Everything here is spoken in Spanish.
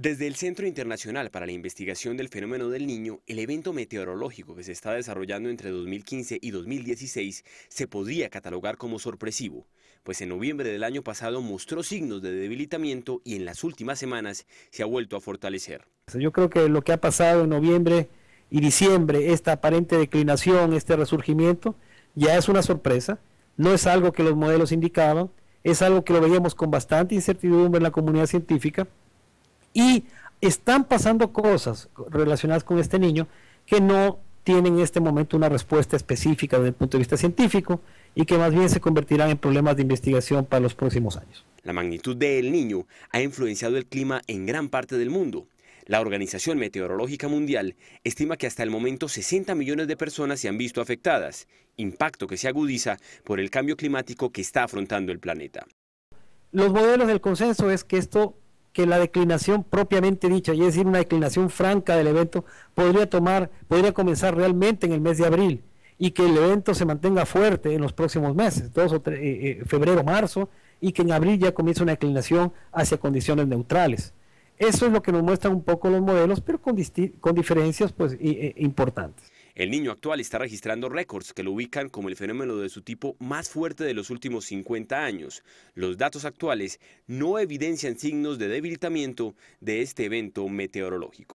Desde el Centro Internacional para la Investigación del Fenómeno del Niño, el evento meteorológico que se está desarrollando entre 2015 y 2016 se podría catalogar como sorpresivo, pues en noviembre del año pasado mostró signos de debilitamiento y en las últimas semanas se ha vuelto a fortalecer. Yo creo que lo que ha pasado en noviembre y diciembre, esta aparente declinación, este resurgimiento, ya es una sorpresa, no es algo que los modelos indicaban, es algo que lo veíamos con bastante incertidumbre en la comunidad científica, y están pasando cosas relacionadas con este niño que no tienen en este momento una respuesta específica desde el punto de vista científico y que más bien se convertirán en problemas de investigación para los próximos años. La magnitud del niño ha influenciado el clima en gran parte del mundo. La Organización Meteorológica Mundial estima que hasta el momento 60 millones de personas se han visto afectadas, impacto que se agudiza por el cambio climático que está afrontando el planeta. Los modelos del consenso es que esto que la declinación propiamente dicha, y es decir, una declinación franca del evento, podría tomar, podría comenzar realmente en el mes de abril y que el evento se mantenga fuerte en los próximos meses, dos o eh, eh, febrero, marzo, y que en abril ya comience una declinación hacia condiciones neutrales. Eso es lo que nos muestran un poco los modelos, pero con, con diferencias pues, eh, importantes. El niño actual está registrando récords que lo ubican como el fenómeno de su tipo más fuerte de los últimos 50 años. Los datos actuales no evidencian signos de debilitamiento de este evento meteorológico.